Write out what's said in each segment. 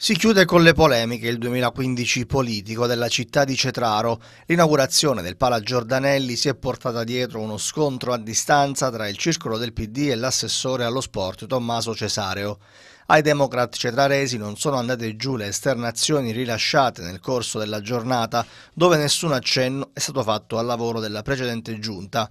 Si chiude con le polemiche il 2015 politico della città di Cetraro. L'inaugurazione del Pala Giordanelli si è portata dietro uno scontro a distanza tra il circolo del PD e l'assessore allo sport Tommaso Cesareo. Ai democrat cetraresi non sono andate giù le esternazioni rilasciate nel corso della giornata, dove nessun accenno è stato fatto al lavoro della precedente giunta.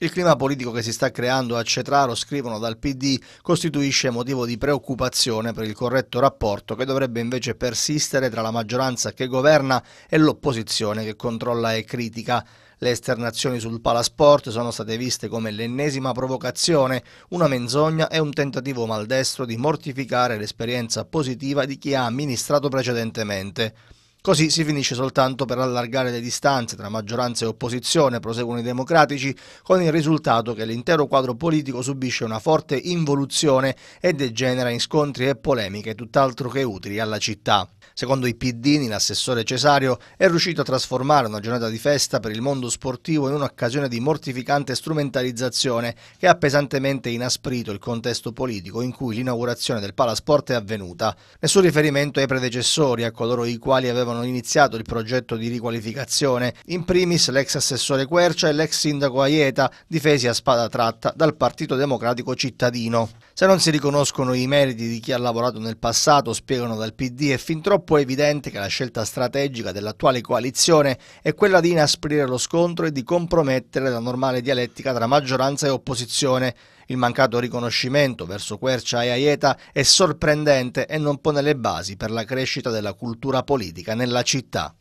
Il clima politico che si sta creando a Cetraro, scrivono dal PD, costituisce motivo di preoccupazione per il corretto rapporto che dovrebbe invece persistere tra la maggioranza che governa e l'opposizione che controlla e critica. Le esternazioni sul palasport sono state viste come l'ennesima provocazione, una menzogna e un tentativo maldestro di mortificare l'esperienza positiva di chi ha amministrato precedentemente. Così si finisce soltanto per allargare le distanze tra maggioranza e opposizione, proseguono i democratici, con il risultato che l'intero quadro politico subisce una forte involuzione e degenera in scontri e polemiche tutt'altro che utili alla città. Secondo i Piddini, l'assessore Cesario è riuscito a trasformare una giornata di festa per il mondo sportivo in un'occasione di mortificante strumentalizzazione che ha pesantemente inasprito il contesto politico in cui l'inaugurazione del Palasport è avvenuta. Nessun riferimento ai predecessori, a coloro i quali avevano iniziato il progetto di riqualificazione, in primis l'ex assessore Quercia e l'ex sindaco Aieta, difesi a spada tratta dal Partito Democratico Cittadino. Se non si riconoscono i meriti di chi ha lavorato nel passato, spiegano dal PD, è fin troppo troppo evidente che la scelta strategica dell'attuale coalizione è quella di inasprire lo scontro e di compromettere la normale dialettica tra maggioranza e opposizione. Il mancato riconoscimento verso Quercia e Aieta è sorprendente e non pone le basi per la crescita della cultura politica nella città.